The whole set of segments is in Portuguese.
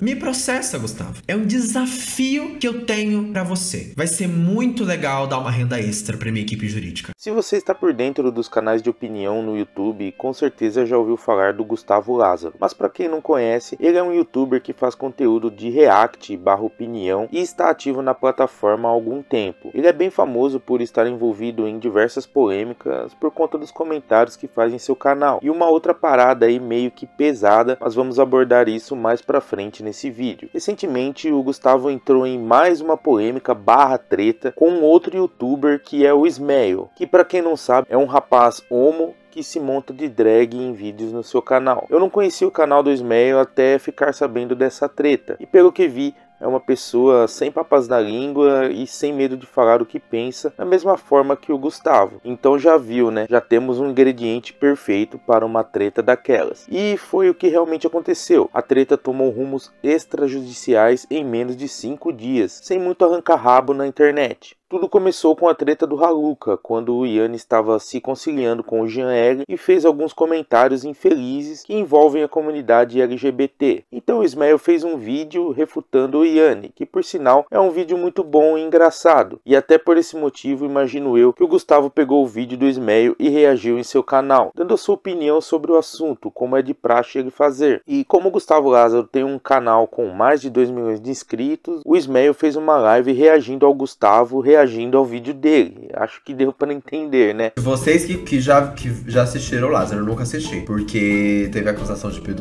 Me processa, Gustavo. É um desafio que eu tenho para você. Vai ser muito legal dar uma renda extra para minha equipe jurídica. Se você está por dentro dos canais de opinião no YouTube, com certeza já ouviu falar do Gustavo Lázaro. Mas para quem não conhece, ele é um youtuber que faz conteúdo de React barra opinião e está ativo na plataforma há algum tempo. Ele é bem famoso por estar envolvido em diversas polêmicas por conta dos comentários que faz em seu canal. E uma outra parada aí meio que pesada, mas vamos abordar isso mais para frente nesse vídeo. Recentemente, o Gustavo entrou em mais uma polêmica barra treta com um outro youtuber que é o Smail, que para quem não sabe é um rapaz homo que se monta de drag em vídeos no seu canal. Eu não conhecia o canal do Smail até ficar sabendo dessa treta, e pelo que vi, é uma pessoa sem papas na língua e sem medo de falar o que pensa, da mesma forma que o Gustavo. Então já viu, né? Já temos um ingrediente perfeito para uma treta daquelas. E foi o que realmente aconteceu. A treta tomou rumos extrajudiciais em menos de cinco dias, sem muito arrancar rabo na internet. Tudo começou com a treta do Haruka, quando o Ian estava se conciliando com o Jean L e fez alguns comentários infelizes que envolvem a comunidade LGBT. Então o Ismael fez um vídeo refutando o Ian, que por sinal é um vídeo muito bom e engraçado. E até por esse motivo imagino eu que o Gustavo pegou o vídeo do Ismael e reagiu em seu canal, dando a sua opinião sobre o assunto, como é de praxe ele fazer. E como o Gustavo Lázaro tem um canal com mais de 2 milhões de inscritos, o Ismael fez uma live reagindo ao Gustavo reagindo reagindo ao vídeo dele. Acho que deu para entender, né? Vocês que, que, já, que já assistiram o Lázaro, eu nunca assisti. Porque teve acusação de pedofilia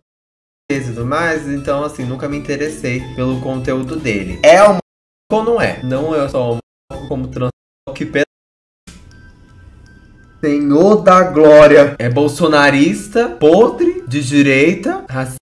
e tudo mais, então assim, nunca me interessei pelo conteúdo dele. É uma ou não é? Não é só uma como trans que ped... Senhor da Glória. É bolsonarista, podre, de direita, racista,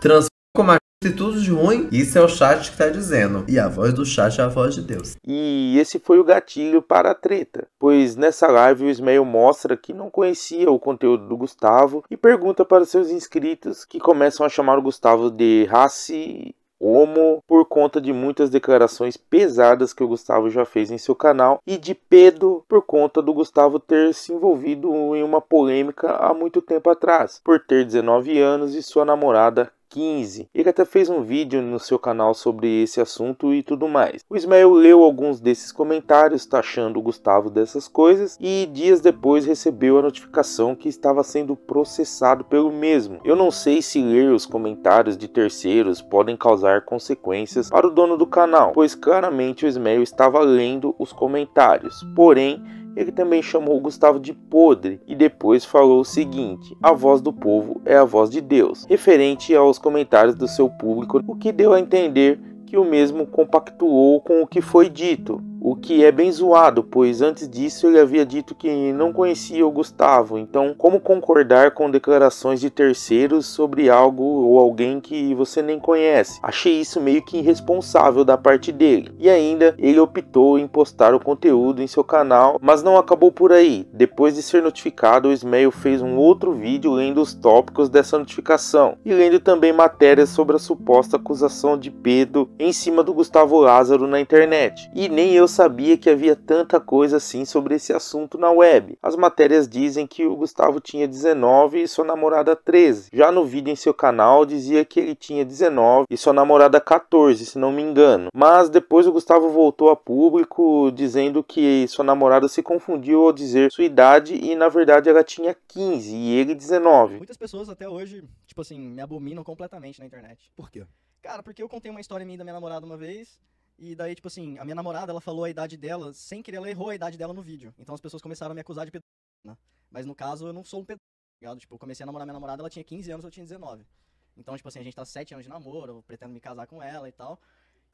trans como tudo de ruim. Isso é o chat que tá dizendo. E a voz do chat é a voz de Deus. E esse foi o gatilho para a treta, pois nessa live o Ismael mostra que não conhecia o conteúdo do Gustavo e pergunta para seus inscritos que começam a chamar o Gustavo de raci homo por conta de muitas declarações pesadas que o Gustavo já fez em seu canal e de pedo por conta do Gustavo ter se envolvido em uma polêmica há muito tempo atrás, por ter 19 anos e sua namorada 15. Ele até fez um vídeo no seu canal sobre esse assunto e tudo mais. O Ismael leu alguns desses comentários, taxando tá o Gustavo dessas coisas, e dias depois recebeu a notificação que estava sendo processado pelo mesmo. Eu não sei se ler os comentários de terceiros podem causar consequências para o dono do canal, pois claramente o Ismael estava lendo os comentários. Porém, ele também chamou Gustavo de podre e depois falou o seguinte: a voz do povo é a voz de Deus, referente aos comentários do seu público, o que deu a entender que o mesmo compactuou com o que foi dito o que é bem zoado, pois antes disso ele havia dito que não conhecia o Gustavo. Então, como concordar com declarações de terceiros sobre algo ou alguém que você nem conhece? Achei isso meio que irresponsável da parte dele. E ainda, ele optou em postar o conteúdo em seu canal, mas não acabou por aí. Depois de ser notificado, o Ismael fez um outro vídeo lendo os tópicos dessa notificação e lendo também matérias sobre a suposta acusação de Pedro em cima do Gustavo Lázaro na internet. E nem eu sabia que havia tanta coisa assim sobre esse assunto na web. As matérias dizem que o Gustavo tinha 19 e sua namorada 13. Já no vídeo em seu canal dizia que ele tinha 19 e sua namorada 14, se não me engano. Mas depois o Gustavo voltou a público dizendo que sua namorada se confundiu ao dizer sua idade e na verdade ela tinha 15 e ele 19. Muitas pessoas até hoje, tipo assim, me abominam completamente na internet. Por quê? Cara, porque eu contei uma história minha da minha namorada uma vez e daí, tipo assim, a minha namorada, ela falou a idade dela, sem querer, ela errou a idade dela no vídeo. Então as pessoas começaram a me acusar de pedo né? Mas no caso, eu não sou um pedo tá ligado? Tipo, eu comecei a namorar minha namorada, ela tinha 15 anos, eu tinha 19. Então, tipo assim, a gente tá 7 anos de namoro, eu pretendo me casar com ela e tal.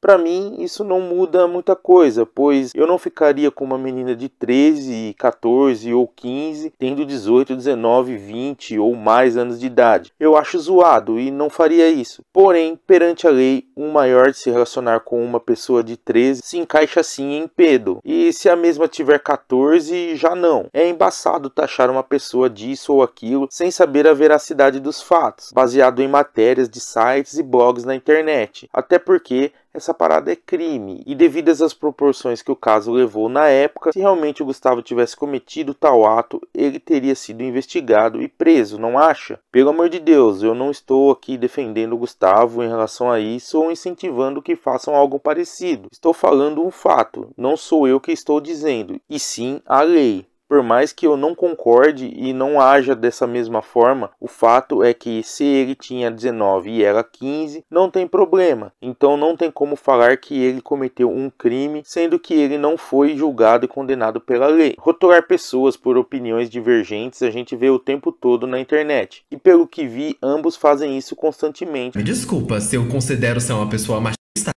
Para mim, isso não muda muita coisa, pois eu não ficaria com uma menina de 13, 14 ou 15, tendo 18, 19, 20 ou mais anos de idade. Eu acho zoado e não faria isso. Porém, perante a lei, um maior se relacionar com uma pessoa de 13 se encaixa sim em pedo, e se a mesma tiver 14, já não. É embaçado taxar uma pessoa disso ou aquilo sem saber a veracidade dos fatos, baseado em matérias de sites e blogs na internet, até porque essa parada é crime, e devidas às proporções que o caso levou na época, se realmente o Gustavo tivesse cometido tal ato, ele teria sido investigado e preso, não acha? Pelo amor de Deus, eu não estou aqui defendendo o Gustavo em relação a isso estou incentivando que façam algo parecido. Estou falando um fato, não sou eu que estou dizendo, e sim a lei. Por mais que eu não concorde e não haja dessa mesma forma, o fato é que se ele tinha 19 e ela 15, não tem problema. Então não tem como falar que ele cometeu um crime, sendo que ele não foi julgado e condenado pela lei. Rotular pessoas por opiniões divergentes a gente vê o tempo todo na internet. E pelo que vi, ambos fazem isso constantemente. Me desculpa se eu considero ser uma pessoa machista,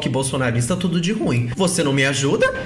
que bolsonarista tudo de ruim. Você não me ajuda?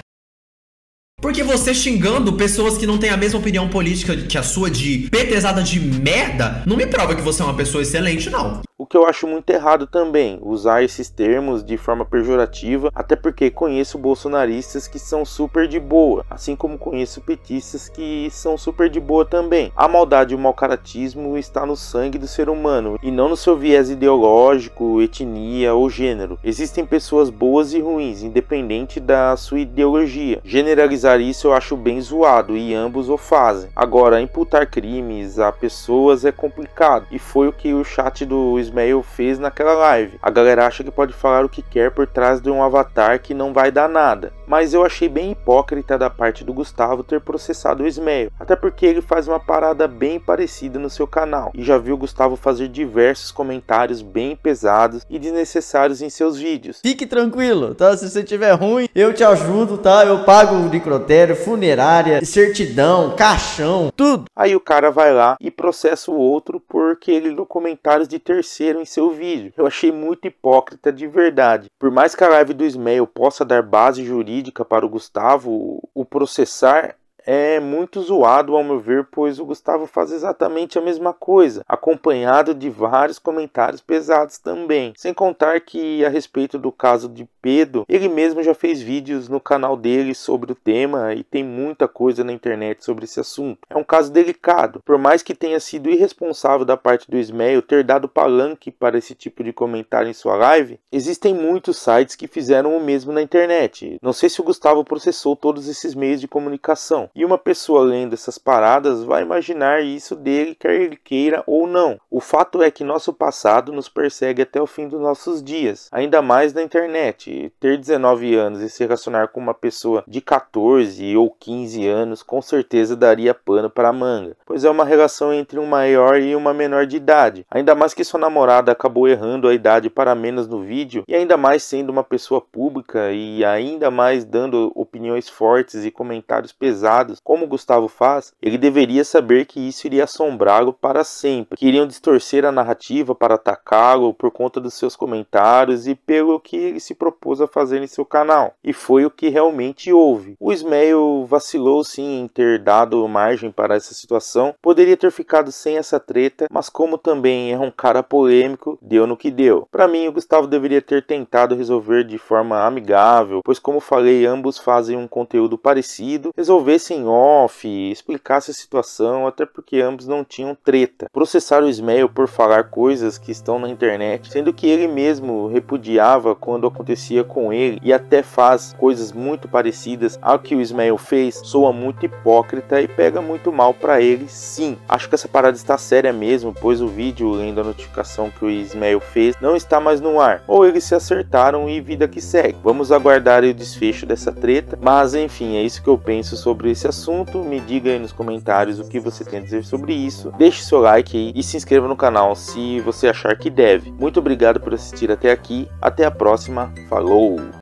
Porque você xingando pessoas que não têm a mesma opinião política que a sua de petezada de merda, não me prova que você é uma pessoa excelente, não o que eu acho muito errado também, usar esses termos de forma pejorativa, até porque conheço bolsonaristas que são super de boa, assim como conheço petistas que são super de boa também. A maldade e o mau caratismo está no sangue do ser humano e não no seu viés ideológico, etnia ou gênero. Existem pessoas boas e ruins, independente da sua ideologia. Generalizar isso eu acho bem zoado e ambos o fazem. Agora, imputar crimes a pessoas é complicado e foi o que o chat do Ismail fez naquela live. A galera acha que pode falar o que quer por trás de um avatar que não vai dar nada. Mas eu achei bem hipócrita da parte do Gustavo ter processado o Ismail, até porque ele faz uma parada bem parecida no seu canal e já viu o Gustavo fazer diversos comentários bem pesados e desnecessários em seus vídeos. Fique tranquilo, tá? Se você tiver ruim, eu te ajudo, tá? Eu pago o necrotério, funerária, certidão, caixão, tudo. Aí o cara vai lá e processa o outro porque ele deu comentários de terceiro apareceram em seu vídeo. Eu achei muito hipócrita de verdade. Por mais que a live do Ismael possa dar base jurídica para o Gustavo o processar, é muito zoado, ao meu ver, pois o Gustavo faz exatamente a mesma coisa, acompanhado de vários comentários pesados também. Sem contar que, a respeito do caso de Pedro, ele mesmo já fez vídeos no canal dele sobre o tema e tem muita coisa na internet sobre esse assunto. É um caso delicado, por mais que tenha sido irresponsável da parte do Ismael ter dado palanque para esse tipo de comentário em sua live, existem muitos sites que fizeram o mesmo na internet. Não sei se o Gustavo processou todos esses meios de comunicação, e uma pessoa lendo essas paradas vai imaginar isso dele, quer ele queira ou não. O fato é que nosso passado nos persegue até o fim dos nossos dias, ainda mais na internet. Ter 19 anos e se relacionar com uma pessoa de 14 ou 15 anos com certeza daria pano para a manga, pois é uma relação entre um maior e uma menor de idade. Ainda mais que sua namorada acabou errando a idade para menos no vídeo, e ainda mais sendo uma pessoa pública e ainda mais dando opiniões fortes e comentários pesados como Gustavo faz, ele deveria saber que isso iria assombrá-lo para sempre. Queriam distorcer a narrativa para atacá-lo por conta dos seus comentários e pelo que ele se propôs a fazer em seu canal. E foi o que realmente houve. O Ismael vacilou sim em ter dado margem para essa situação, poderia ter ficado sem essa treta, mas como também é um cara polêmico, deu no que deu. Para mim, o Gustavo deveria ter tentado resolver de forma amigável, pois como falei, ambos fazem um conteúdo parecido, resolvessem em off, explicasse a situação, até porque ambos não tinham treta. Processaram o Ismael por falar coisas que estão na internet, sendo que ele mesmo repudiava quando acontecia com ele e até faz coisas muito parecidas ao que o Ismael fez, soa muito hipócrita e pega muito mal para ele, sim. Acho que essa parada está séria mesmo, pois o vídeo, lendo a notificação que o Ismael fez, não está mais no ar. Ou eles se acertaram e vida que segue. Vamos aguardar o desfecho dessa treta, mas enfim, é isso que eu penso sobre esse esse assunto, me diga aí nos comentários o que você tem a dizer sobre isso. Deixe seu like aí e se inscreva no canal se você achar que deve. Muito obrigado por assistir até aqui. Até a próxima. Falou!